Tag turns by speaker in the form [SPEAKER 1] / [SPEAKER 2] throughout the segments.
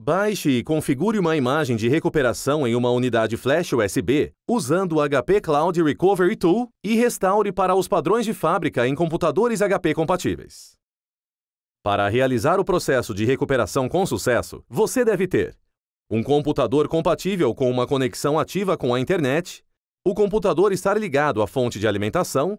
[SPEAKER 1] Baixe e configure uma imagem de recuperação em uma unidade flash USB usando o HP Cloud Recovery Tool e restaure para os padrões de fábrica em computadores HP compatíveis. Para realizar o processo de recuperação com sucesso, você deve ter um computador compatível com uma conexão ativa com a internet, o computador estar ligado à fonte de alimentação,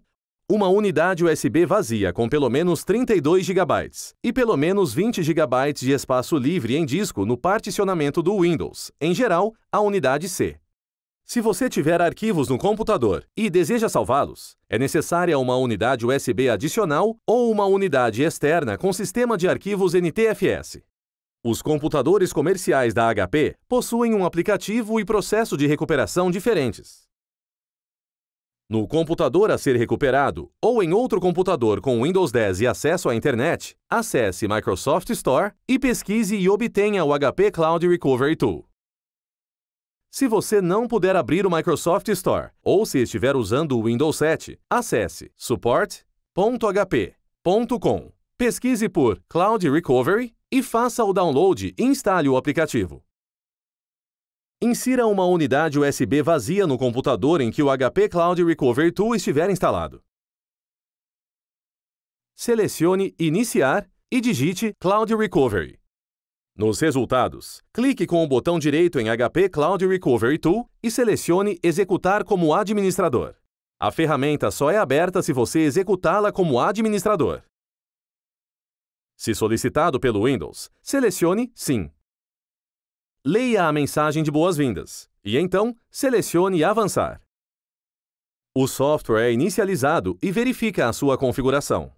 [SPEAKER 1] uma unidade USB vazia com pelo menos 32 GB e pelo menos 20 GB de espaço livre em disco no particionamento do Windows, em geral, a unidade C. Se você tiver arquivos no computador e deseja salvá-los, é necessária uma unidade USB adicional ou uma unidade externa com sistema de arquivos NTFS. Os computadores comerciais da HP possuem um aplicativo e processo de recuperação diferentes. No computador a ser recuperado ou em outro computador com Windows 10 e acesso à internet, acesse Microsoft Store e pesquise e obtenha o HP Cloud Recovery Tool. Se você não puder abrir o Microsoft Store ou se estiver usando o Windows 7, acesse support.hp.com. Pesquise por Cloud Recovery e faça o download e instale o aplicativo. Insira uma unidade USB vazia no computador em que o HP Cloud Recovery Tool estiver instalado. Selecione Iniciar e digite Cloud Recovery. Nos resultados, clique com o botão direito em HP Cloud Recovery Tool e selecione Executar como administrador. A ferramenta só é aberta se você executá-la como administrador. Se solicitado pelo Windows, selecione Sim leia a mensagem de boas-vindas e então selecione Avançar. O software é inicializado e verifica a sua configuração.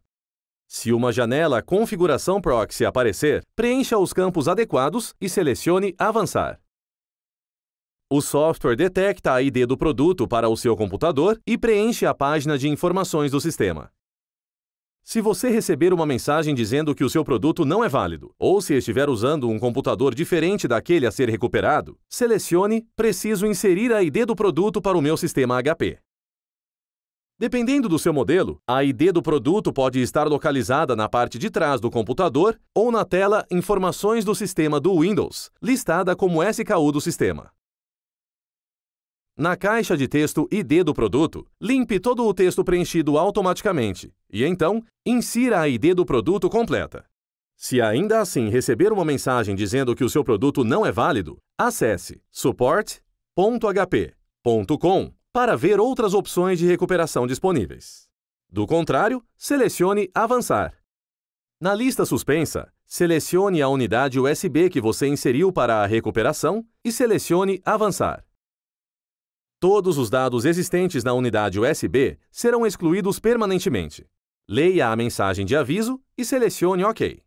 [SPEAKER 1] Se uma janela Configuração Proxy aparecer, preencha os campos adequados e selecione Avançar. O software detecta a ID do produto para o seu computador e preenche a página de informações do sistema. Se você receber uma mensagem dizendo que o seu produto não é válido, ou se estiver usando um computador diferente daquele a ser recuperado, selecione Preciso inserir a ID do produto para o meu sistema HP. Dependendo do seu modelo, a ID do produto pode estar localizada na parte de trás do computador ou na tela Informações do sistema do Windows, listada como SKU do sistema. Na caixa de texto ID do produto, limpe todo o texto preenchido automaticamente e então insira a ID do produto completa. Se ainda assim receber uma mensagem dizendo que o seu produto não é válido, acesse support.hp.com para ver outras opções de recuperação disponíveis. Do contrário, selecione Avançar. Na lista suspensa, selecione a unidade USB que você inseriu para a recuperação e selecione Avançar. Todos os dados existentes na unidade USB serão excluídos permanentemente. Leia a mensagem de aviso e selecione OK.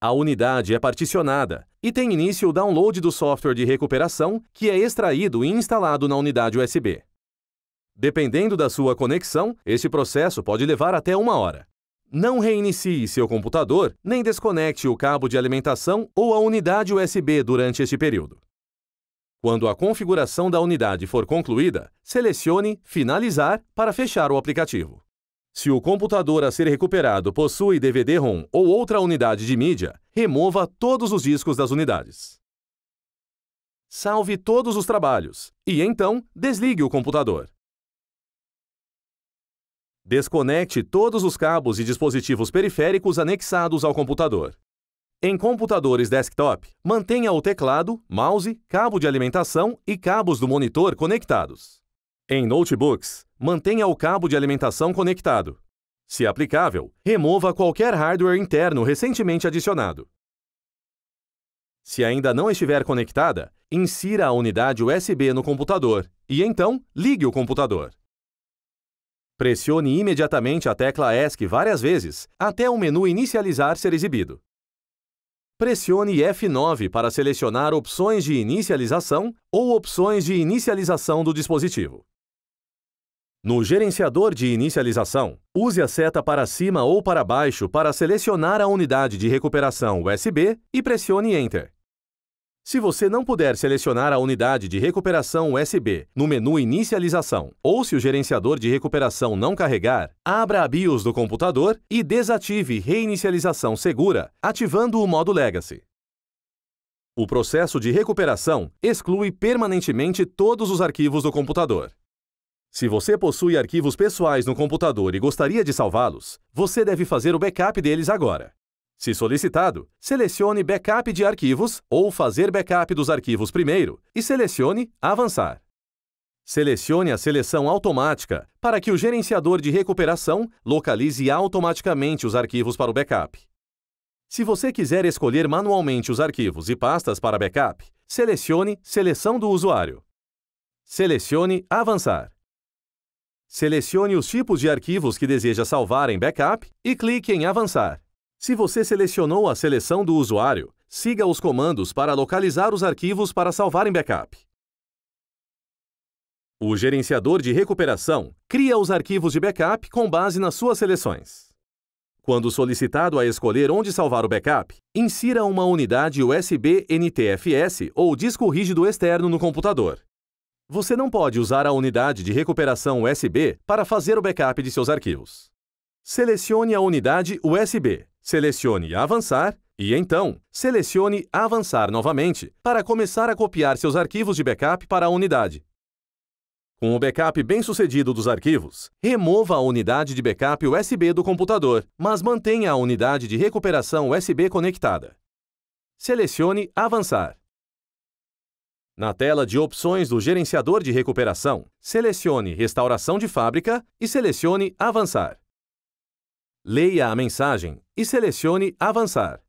[SPEAKER 1] A unidade é particionada e tem início o download do software de recuperação que é extraído e instalado na unidade USB. Dependendo da sua conexão, este processo pode levar até uma hora. Não reinicie seu computador nem desconecte o cabo de alimentação ou a unidade USB durante este período. Quando a configuração da unidade for concluída, selecione Finalizar para fechar o aplicativo. Se o computador a ser recuperado possui DVD-ROM ou outra unidade de mídia, remova todos os discos das unidades. Salve todos os trabalhos e, então, desligue o computador. Desconecte todos os cabos e dispositivos periféricos anexados ao computador. Em computadores desktop, mantenha o teclado, mouse, cabo de alimentação e cabos do monitor conectados. Em notebooks, mantenha o cabo de alimentação conectado. Se aplicável, remova qualquer hardware interno recentemente adicionado. Se ainda não estiver conectada, insira a unidade USB no computador e então ligue o computador. Pressione imediatamente a tecla ESC várias vezes até o menu inicializar ser exibido. Pressione F9 para selecionar opções de inicialização ou opções de inicialização do dispositivo. No gerenciador de inicialização, use a seta para cima ou para baixo para selecionar a unidade de recuperação USB e pressione Enter. Se você não puder selecionar a unidade de recuperação USB no menu Inicialização, ou se o gerenciador de recuperação não carregar, abra a BIOS do computador e desative Reinicialização Segura, ativando o modo Legacy. O processo de recuperação exclui permanentemente todos os arquivos do computador. Se você possui arquivos pessoais no computador e gostaria de salvá-los, você deve fazer o backup deles agora. Se solicitado, selecione Backup de arquivos ou Fazer backup dos arquivos primeiro e selecione Avançar. Selecione a seleção automática para que o gerenciador de recuperação localize automaticamente os arquivos para o backup. Se você quiser escolher manualmente os arquivos e pastas para backup, selecione Seleção do usuário. Selecione Avançar. Selecione os tipos de arquivos que deseja salvar em backup e clique em Avançar. Se você selecionou a seleção do usuário, siga os comandos para localizar os arquivos para salvar em backup. O gerenciador de recuperação cria os arquivos de backup com base nas suas seleções. Quando solicitado a escolher onde salvar o backup, insira uma unidade USB NTFS ou disco rígido externo no computador. Você não pode usar a unidade de recuperação USB para fazer o backup de seus arquivos. Selecione a unidade USB selecione Avançar e então, selecione Avançar novamente para começar a copiar seus arquivos de backup para a unidade. Com o backup bem-sucedido dos arquivos, remova a unidade de backup USB do computador, mas mantenha a unidade de recuperação USB conectada. Selecione Avançar. Na tela de opções do gerenciador de recuperação, selecione Restauração de fábrica e selecione Avançar. Leia a mensagem e selecione Avançar.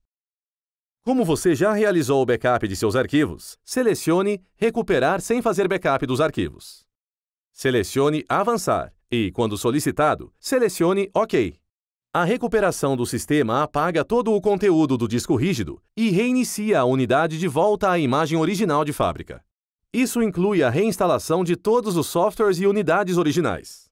[SPEAKER 1] Como você já realizou o backup de seus arquivos, selecione Recuperar sem fazer backup dos arquivos. Selecione Avançar e, quando solicitado, selecione OK. A recuperação do sistema apaga todo o conteúdo do disco rígido e reinicia a unidade de volta à imagem original de fábrica. Isso inclui a reinstalação de todos os softwares e unidades originais.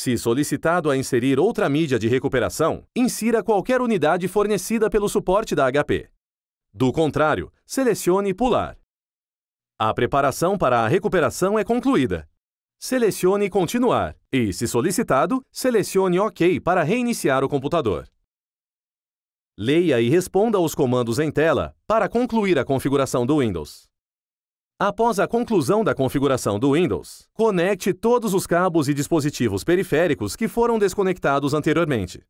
[SPEAKER 1] Se solicitado a inserir outra mídia de recuperação, insira qualquer unidade fornecida pelo suporte da HP. Do contrário, selecione Pular. A preparação para a recuperação é concluída. Selecione Continuar e, se solicitado, selecione OK para reiniciar o computador. Leia e responda os comandos em tela para concluir a configuração do Windows. Após a conclusão da configuração do Windows, conecte todos os cabos e dispositivos periféricos que foram desconectados anteriormente.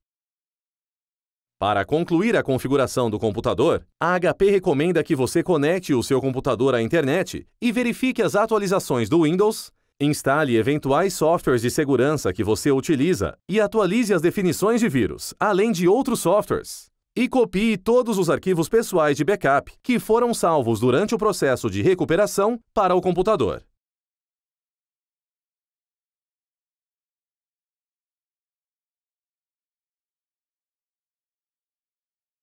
[SPEAKER 1] Para concluir a configuração do computador, a HP recomenda que você conecte o seu computador à internet e verifique as atualizações do Windows, instale eventuais softwares de segurança que você utiliza e atualize as definições de vírus, além de outros softwares e copie todos os arquivos pessoais de backup que foram salvos durante o processo de recuperação para o computador.